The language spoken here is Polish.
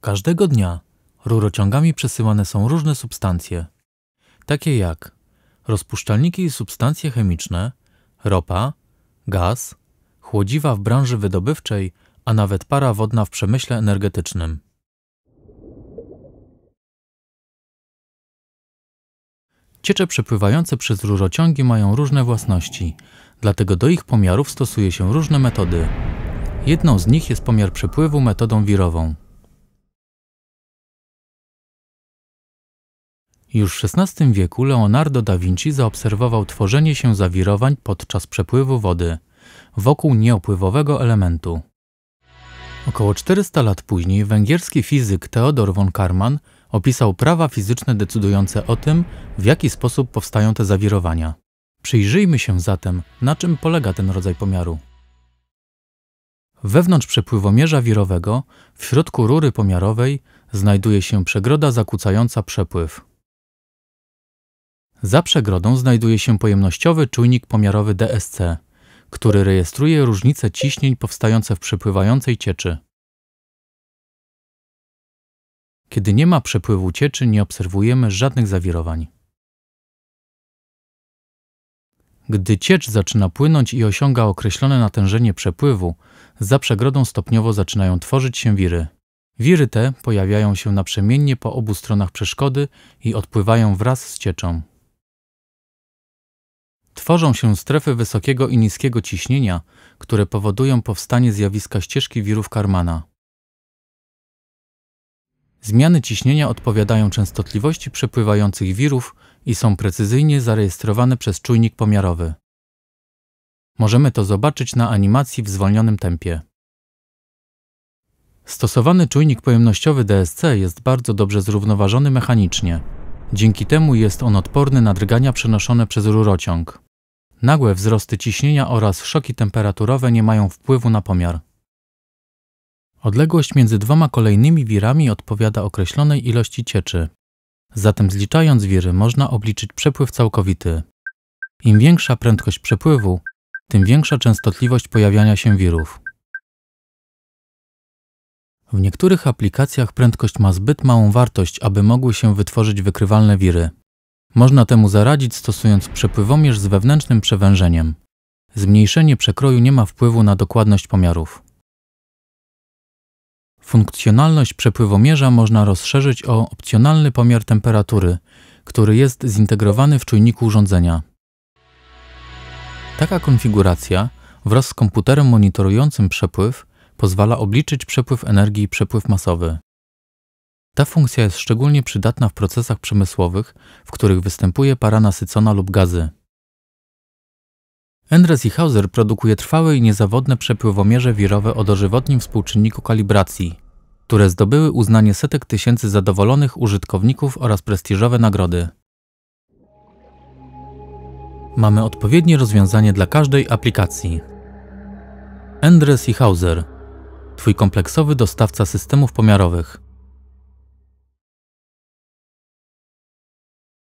Każdego dnia rurociągami przesyłane są różne substancje, takie jak rozpuszczalniki i substancje chemiczne, ropa, gaz, chłodziwa w branży wydobywczej, a nawet para wodna w przemyśle energetycznym. Ciecze przepływające przez rurociągi mają różne własności, dlatego do ich pomiarów stosuje się różne metody. Jedną z nich jest pomiar przepływu metodą wirową. Już w XVI wieku Leonardo da Vinci zaobserwował tworzenie się zawirowań podczas przepływu wody – wokół nieopływowego elementu. Około 400 lat później węgierski fizyk Theodor von Karman opisał prawa fizyczne decydujące o tym, w jaki sposób powstają te zawirowania. Przyjrzyjmy się zatem, na czym polega ten rodzaj pomiaru. Wewnątrz przepływomierza wirowego, w środku rury pomiarowej, znajduje się przegroda zakłócająca przepływ. Za przegrodą znajduje się pojemnościowy czujnik pomiarowy DSC który rejestruje różnice ciśnień powstające w przepływającej cieczy. Kiedy nie ma przepływu cieczy, nie obserwujemy żadnych zawirowań. Gdy ciecz zaczyna płynąć i osiąga określone natężenie przepływu, za przegrodą stopniowo zaczynają tworzyć się wiry. Wiry te pojawiają się naprzemiennie po obu stronach przeszkody i odpływają wraz z cieczą. Tworzą się strefy wysokiego i niskiego ciśnienia, które powodują powstanie zjawiska ścieżki wirów Karmana. Zmiany ciśnienia odpowiadają częstotliwości przepływających wirów i są precyzyjnie zarejestrowane przez czujnik pomiarowy. Możemy to zobaczyć na animacji w zwolnionym tempie. Stosowany czujnik pojemnościowy DSC jest bardzo dobrze zrównoważony mechanicznie. Dzięki temu jest on odporny na drgania przenoszone przez rurociąg. Nagłe wzrosty ciśnienia oraz szoki temperaturowe nie mają wpływu na pomiar. Odległość między dwoma kolejnymi wirami odpowiada określonej ilości cieczy. Zatem zliczając wiry można obliczyć przepływ całkowity. Im większa prędkość przepływu, tym większa częstotliwość pojawiania się wirów. W niektórych aplikacjach prędkość ma zbyt małą wartość, aby mogły się wytworzyć wykrywalne wiry. Można temu zaradzić stosując przepływomierz z wewnętrznym przewężeniem. Zmniejszenie przekroju nie ma wpływu na dokładność pomiarów. Funkcjonalność przepływomierza można rozszerzyć o opcjonalny pomiar temperatury, który jest zintegrowany w czujniku urządzenia. Taka konfiguracja wraz z komputerem monitorującym przepływ pozwala obliczyć przepływ energii i przepływ masowy. Ta funkcja jest szczególnie przydatna w procesach przemysłowych, w których występuje para nasycona lub gazy. Endres i Hauser produkuje trwałe i niezawodne przepływomierze wirowe o dożywotnim współczynniku kalibracji, które zdobyły uznanie setek tysięcy zadowolonych użytkowników oraz prestiżowe nagrody. Mamy odpowiednie rozwiązanie dla każdej aplikacji. Endres i Hauser Twój kompleksowy dostawca systemów pomiarowych –